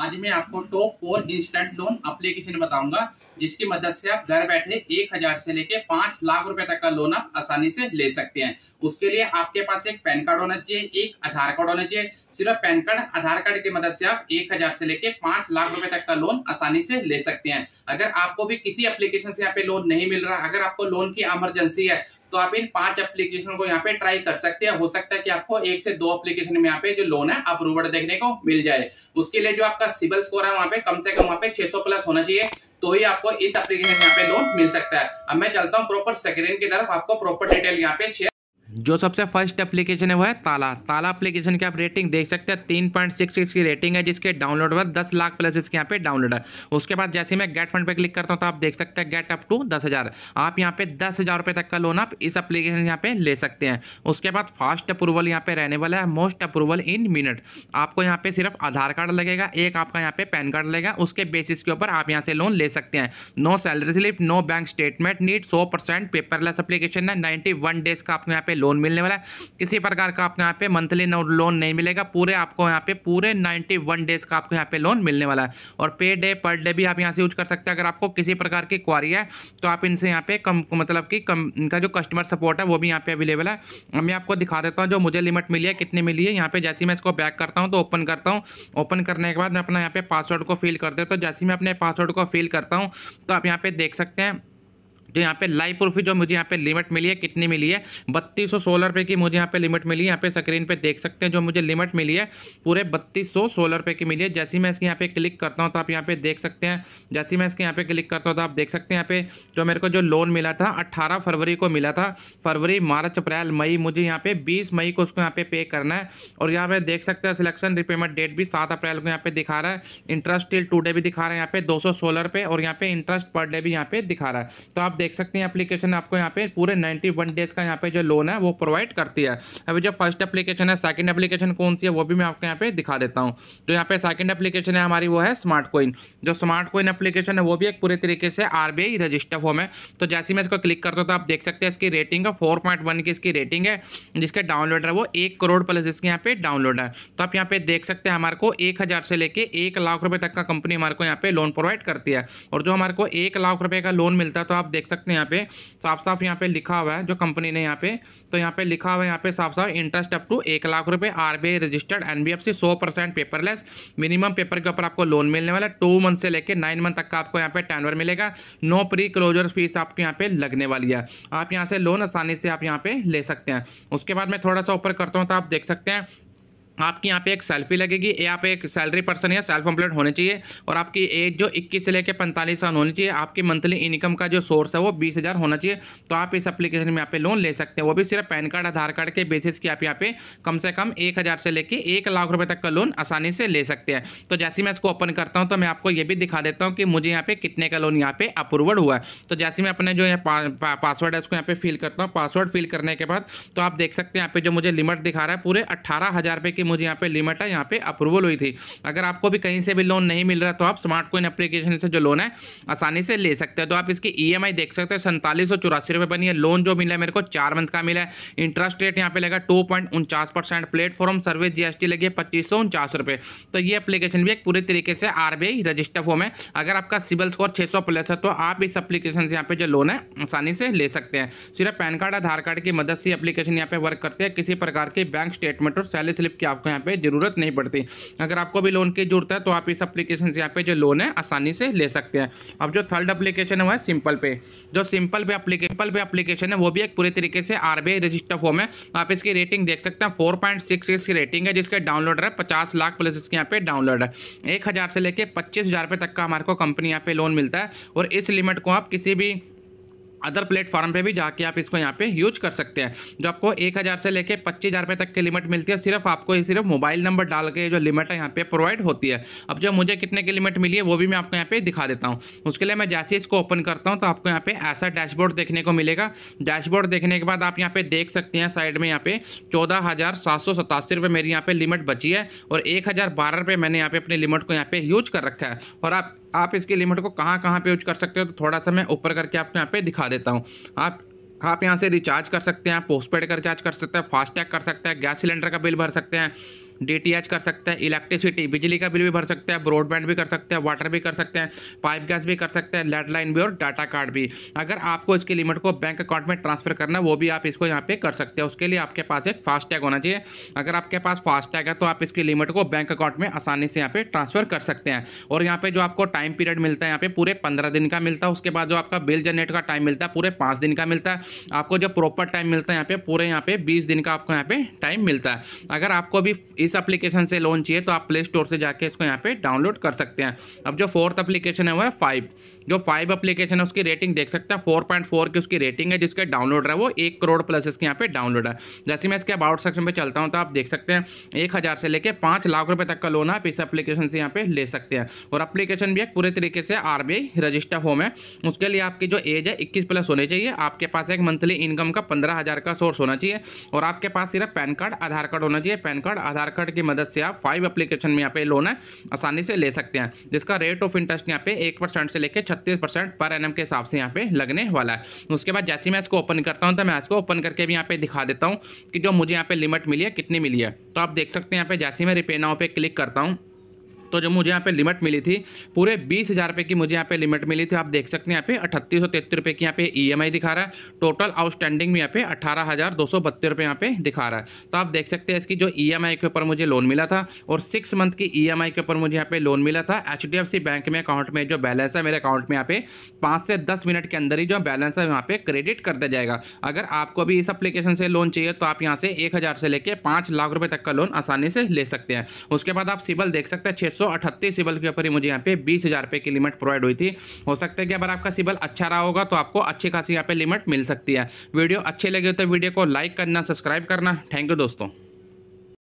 आज मैं आपको top four instant loan application बताऊंगा जिसकी मदद से आप घर बैठे एक हजार से लेके पांच लाख रुपए तक का लोन आप आसानी से ले सकते हैं उसके लिए आपके पास एक पैन कार्ड होना चाहिए एक आधार कार्ड होना चाहिए सिर्फ पैन कार्ड आधार कार्ड की मदद से आप एक हजार से लेके पांच लाख रुपए तक का लोन आसानी से ले सकते हैं अगर आपको भी किसी एप्लीकेशन से यहाँ पे लोन नहीं मिल रहा अगर आपको लोन की इमरजेंसी है तो आप इन पांच एप्लीकेशन को यहाँ पे ट्राई कर सकते हैं हो सकता है कि आपको एक से दो एप्लीकेशन में यहाँ पे जो लोन है अप्रूवड देखने को मिल जाए उसके लिए जो आपका सिविल स्कोर है वहाँ पे कम से कम वहाँ पे छह प्लस होना चाहिए तो ही आपको इस एप्लीकेशन यहाँ पे लोन मिल सकता है अब मैं चलता हूँ प्रॉपर सेक्रेन की तरफ आपको प्रॉपर डिटेल यहाँ पे शेयर जो सबसे फर्स्ट एप्लीकेशन है वो है ताला ताला एप्लीकेशन की आप रेटिंग देख सकते हैं तीन पॉइंट सिक्स सिक्स की रेटिंग है जिसके डाउनलोड हुआ दस लाख प्लस इसके यहाँ पे डाउनलोड है उसके बाद जैसे मैं गेट फंड पे क्लिक करता हूँ तो आप देख सकते हैं गेट अप टू दस हज़ार आप यहाँ पे दस हज़ार रुपये तक का लोन आप इस अपलीकेशन यहाँ पे ले सकते हैं उसके बाद फास्ट अप्रूवल यहाँ पे रहने वाला है मोस्ट अप्रूवल इन मिनट आपको यहाँ पे सिर्फ आधार कार्ड लगेगा एक आपका यहाँ पे पैन कार्ड लगेगा उसके बेसिस के ऊपर आप यहाँ से लोन ले सकते हैं no salary slip no bank statement need सौ परसेंट पेपरलेस अपलीकेशन है नाइन्टी वन डेज का आपको यहाँ पे लोन मिलने वाला है किसी प्रकार का आपको यहाँ पे मंथली लोन नहीं मिलेगा पूरे आपको यहाँ पे पूरे नाइन्टी वन डेज का आपको यहाँ पे लोन मिलने वाला है और पे डे पर डे भी आप यहाँ से यूज कर सकते हैं अगर आपको किसी प्रकार की क्वारी है तो आप इनसे यहाँ पे कम मतलब कि कम इनका जो कस्टमर सपोर्ट है वो भी यहाँ पे अवेलेबल है मैं आपको दिखा देता हूँ जो मुझे लिमिट मिली है कितनी मिली है यहाँ पे जैसे मैं इसको बैक करता हूँ तो ओपन करता हूँ ओपन करने के बाद मैं अपना यहाँ पे पासवर्ड को फिल कर देता हूँ जैसे मैं अपने पासवर्ड को फिल करता हूँ तो आप यहाँ पे देख सकते हैं जो यहाँ पे लाइव प्रूफ जो मुझे यहाँ पे लिमिट मिली है कितनी मिली है बत्तीस सौ सोलह रुपये की मुझे यहाँ पे लिमिट मिली है यहाँ पे स्क्रीन पे देख सकते हैं जो मुझे लिमिट मिली है पूरे बत्तीस सौ सोलह रुपये की मिली है जैसे मैं इसके यहाँ पे क्लिक करता हूँ तो आप यहाँ पे देख सकते हैं जैसे मैं इसके यहाँ पे क्लिक करता हूँ तो आप देख सकते हैं यहाँ पे जो मेरे को जो लोन मिला था अट्ठारह फरवरी को मिला था फरवरी मार्च अप्रैल मई मुझे यहाँ पे बीस मई को उसको यहाँ पे पे करना है और यहाँ पे देख सकते हैं सिलेक्शन रिपेमेंट डेट भी सात अप्रैल को यहाँ पे दिखा रहा है इंटरेस्ट टिल टू डे भी दिखा रहा है यहाँ पे दो सौ सोलह रुपये और यहाँ पे इंटरेस्ट पर डे भी यहाँ पे दिखा रहा है तो आप देख सकते हैं एप्लीकेशन आपको यहाँ पे पूरे 91 डेज का यहाँ पे जो लोन है वो प्रोवाइड करती है अभी जो फर्स्ट एप्लीकेशन है सेकंड एप्लीकेशन कौन सी है वो भी मैं आपको यहाँ पे दिखा देता हूँ जो यहाँ पे सेकंड एप्लीकेशन है हमारी वो है स्मार्ट कोइन जो स्मार्ट कोइन एप्लीकेशन है वो भी एक पूरे तरीके से आर रजिस्टर फॉर्म है तो जैसे मैं इसको क्लिक करता तो आप देख सकते हैं इसकी रेटिंग है फोर की इसकी रेटिंग है जिसके डाउनलोड है वो एक करोड़ प्लस इसके यहाँ पे डाउनलोड है तो आप यहाँ पे देख सकते हैं हमारे को एक से लेकर एक लाख रुपये तक का कंपनी हमारे को यहाँ पे लोन प्रोवाइड करती है और जो हमारे को एक लाख रुपए का लोन मिलता है तो आप देख सकते हैं यहाँ पे साफ साफ यहाँ पे लिखा हुआ है जो कंपनी ने यहाँ पे तो यहाँ पे लिखा हुआ है यहाँ पे साफ साफ इंटरेस्ट अप टू एक लाख रुपए आरबीआई रजिस्टर्ड एनबीएफसी सौ परसेंट पेपरलेस मिनिमम पेपर के ऊपर आपको लोन मिलने वाला है टू मंथ से लेकर नाइन मंथ तक का आपको यहाँ पे टैनवर मिलेगा नो प्री क्लोजर फीस आपको यहाँ पे लगने वाली है आप यहाँ से लोन आसानी से आप यहाँ पे ले सकते हैं उसके बाद मैं थोड़ा सा ऊपर करता हूँ तो आप देख सकते हैं आपकी यहाँ पे एक सेल्फी लगेगी यहाँ पे एक सैलरी पर्सन या सेल्फ एम्प्लॉयड होने चाहिए और आपकी एज जो 21 से लेकर 45 साल होनी चाहिए आपकी मंथली इनकम का जो सोर्स है वो बीस हज़ार होना चाहिए तो आप इस एप्लीकेशन में यहाँ पे लोन ले सकते हैं वो भी सिर्फ पैन कार्ड आधार कार्ड के बेसिस की आप यहाँ पे कम से कम एक हज़ार से लेकर एक लाख रुपये तक का लोन आसानी से ले सकते हैं तो जैसे मैं इसको ओपन करता हूँ तो मैं आपको ये भी दिखा देता हूँ कि मुझे यहाँ पे कितने का लोन यहाँ पे अप्रूवड हुआ है तो जैसे मैं अपने जो यहाँ पासवर्ड है उसको यहाँ पे फिल करता हूँ पासवर्ड फिल करने के बाद तो आप देख सकते हैं यहाँ पे जो मुझे लिमिट दिखा रहा है पूरे अट्ठारह हज़ार रुपये की कि मुझे यहाँ पे लिमिट है यहाँ पे अप्रूवल हुई थी अगर आपको भी कहीं से भी लोन नहीं मिल रहा तो आप स्मार्ट कोइन एप्लीकेशन से जो लोन है आसानी से ले सकते हैं तो आप इसकी ई e देख सकते हैं सैंतालीस सौ चौरासी रुपये बनी है लोन जो मिला है मेरे को चार मंथ का मिला है इंटरेस्ट रेट यहाँ पे लगा टू पॉइंट उनचास परसेंट प्लेटफॉर्म सर्विस जीएसटी लगी है पच्चीस सौ उनचास रुपये तो ये एप्लीकेशन भी एक पूरे तरीके से आरबीआई रजिस्टर फॉर्म है अगर आपका सिविल स्कोर 600 प्लस है तो आप इस एप्लीकेशन से यहाँ पे जो लोन है आसानी से ले सकते हैं सिर्फ पैन कार्ड आधार कार्ड की मदद से एप्लीकेशन यहाँ पे वर्क करते हैं किसी प्रकार के बैंक स्टेटमेंट और सैलरी स्लिप की आपको यहाँ पे ज़रूरत नहीं पड़ती अगर आपको भी लोन की जरूरत है तो आप इस एप्लीकेशन से यहाँ पे जो लोन है आसानी से ले सकते हैं अब जो थर्ड एप्लीकेशन है है सिंपल पे जो सिंपल पे सिंपल पे एप्लीकेशन है वो भी एक पूरे तरीके से आर रजिस्टर फॉर्म है आप इसकी रेटिंग देख सकते हैं फोर की रेटिंग है जिसका डाउनलोड है पचास लाख प्लस इसके यहाँ पे डाउनलोड है एक से लेकर पच्चीस तक का हमारे को कंपनी यहाँ पे लोन मिलता है और इस लिमिट को आप किसी भी अदर प्लेटफॉर्म पे भी जाके आप इसको यहाँ पे यूज कर सकते हैं जो आपको एक हज़ार से लेके पच्चीस हज़ार रुपये तक की लिमिट मिलती है सिर्फ आपको सिर्फ मोबाइल नंबर डाल के जो लिमिट है यहाँ पे प्रोवाइड होती है अब जो मुझे कितने की लिमिट मिली है वो भी मैं आपको यहाँ पे दिखा देता हूँ उसके लिए मैं जैसे इसको ओपन करता हूँ तो आपको यहाँ पे ऐसा डैशबोर्ड देखने को मिलेगा डैशबोर्ड देखने के बाद आप यहाँ पे देख सकते हैं साइड में यहाँ पे चौदह हज़ार सात सौ सतासी रुपये मेरी यहाँ पे लिमिट बची है और एक हज़ार बारह रुपये मैंने यहाँ पे अपनी लिमिट को यहाँ पे यूज कर रखा है और आप आप इसकी लिमिट को कहाँ कहाँ पे यूज कर सकते हो तो थोड़ा सा मैं ऊपर करके आपको यहाँ पे दिखा देता हूँ आप आप यहाँ से रिचार्ज कर सकते हैं पोस्ट पेड का रिचार्ज कर सकते हैं फास्टैग कर सकते हैं गैस सिलेंडर का बिल भर सकते हैं डी कर सकते हैं इलेक्ट्रिसिटी बिजली का बिल भी भर सकते हैं ब्रॉडबैंड भी कर सकते हैं वाटर भी कर सकते हैं पाइप गैस भी कर सकते हैं लैंडलाइन भी और डाटा कार्ड भी अगर आपको इसकी लिमिट को बैंक अकाउंट में ट्रांसफर करना है वो भी आप इसको यहाँ पे कर सकते हैं उसके लिए आपके पास एक फास्टैग होना चाहिए अगर आपके पास फास्टैग है तो आप इसकी लिमिट को बैंक अकाउंट में आसानी से यहाँ पे ट्रांसफर कर सकते हैं और यहाँ पे जो आपको टाइम पीरियड मिलता है यहाँ पे पूरे पंद्रह दिन का मिलता है उसके बाद जो आपका बिल जनरेट का टाइम मिलता है पूरे पाँच दिन का मिलता है आपको जो प्रॉपर टाइम मिलता है यहाँ पे पूरे यहाँ पे बीस दिन का आपको यहाँ पे टाइम मिलता है अगर आपको भी इस इस एप्लीकेशन से लोन चाहिए तो आप प्ले स्टोर से जाके इसको यहाँ पे डाउनलोड कर सकते हैं अब जो फोर्थ एप्लीकेशन है वो है फाइव जो फाइव अप्लीकेशन है उसकी रेटिंग देख सकते हैं फोर पॉइंट फोर की उसकी रेटिंग है जिसके डाउनलोड है वो एक करोड़ प्लस इसके यहाँ पे डाउनलोड है जैसे मैं इसके अबाउट सेक्शन पे चलता हूँ तो आप देख सकते हैं एक हज़ार से लेकर पाँच लाख रुपये तक का लोन आप इस अपलीकेशन से यहाँ पे ले सकते हैं और अप्लीकेशन भी एक पूरे तरीके से आर रजिस्टर होम है उसके लिए आपकी जो एज है इक्कीस प्लस होनी चाहिए आपके पास एक मंथली इनकम का पंद्रह हज़ार का सोर्स होना चाहिए और आपके पास सिर्फ पैन कार्ड आधार कार्ड होना चाहिए पैन कार्ड आधार कार्ड की मदद से आप फाइव अप्लीकेशन में यहाँ पे लोन है आसानी से ले सकते हैं जिसका रेट ऑफ इंटरेस्ट यहाँ पे एक परसेंट से लेकर छत्तीस परसेंट पर एन के हिसाब से यहाँ पे लगने वाला है उसके बाद जैसे मैं इसको ओपन करता हूँ तो मैं इसको ओपन करके भी यहाँ पे दिखा देता हूँ कि जो मुझे यहाँ पे लिमिट मिली है कितनी मिली है तो आप देख सकते हैं यहाँ पे जैसे मैं रिपे नाव पे क्लिक करता हूँ तो जो मुझे यहाँ पे लिमिट मिली थी पूरे बीस हज़ार रुपये की मुझे यहाँ पे लिमिट मिली थी आप देख सकते हैं यहाँ पे अठतीस सौ तिहत्तर रुपये की यहाँ पे ईएमआई e दिखा रहा है टोटल आउटस्टैंडिंग भी यहाँ पे अठारह हज़ार दो सौ बत्तीस रुपये यहाँ पे दिखा रहा है तो आप देख सकते हैं इसकी जो आई e के ऊपर मुझे लोन मिला था और सिक्स मंथ की आई e के ऊपर मुझे यहाँ पे लोन मिला था एच बैंक में अकाउंट में जो बैलेंस है मेरे अकाउंट में यहाँ पे पाँच से दस मिनट के अंदर ही जो बैलेंस है यहाँ पे क्रेडिट कर दिया जाएगा अगर आपको भी इस अप्लीकेशन से लोन चाहिए तो आप यहाँ से एक हज़ार से लेकर पाँच लाख रुपये तक का लोन आसानी से ले सकते हैं उसके बाद आप सिबल देख सकते हैं छः 138 सिबल के ऊपर ही मुझे यहाँ पे बीस हज़ार रुपये की लिमिट प्रोवाइड हुई थी हो सकता है कि अगर आपका सिबल अच्छा रहा होगा तो आपको अच्छी खासी यहाँ पे लिमिट मिल सकती है वीडियो अच्छे लगे तो वीडियो को लाइक करना सब्सक्राइब करना थैंक यू दोस्तों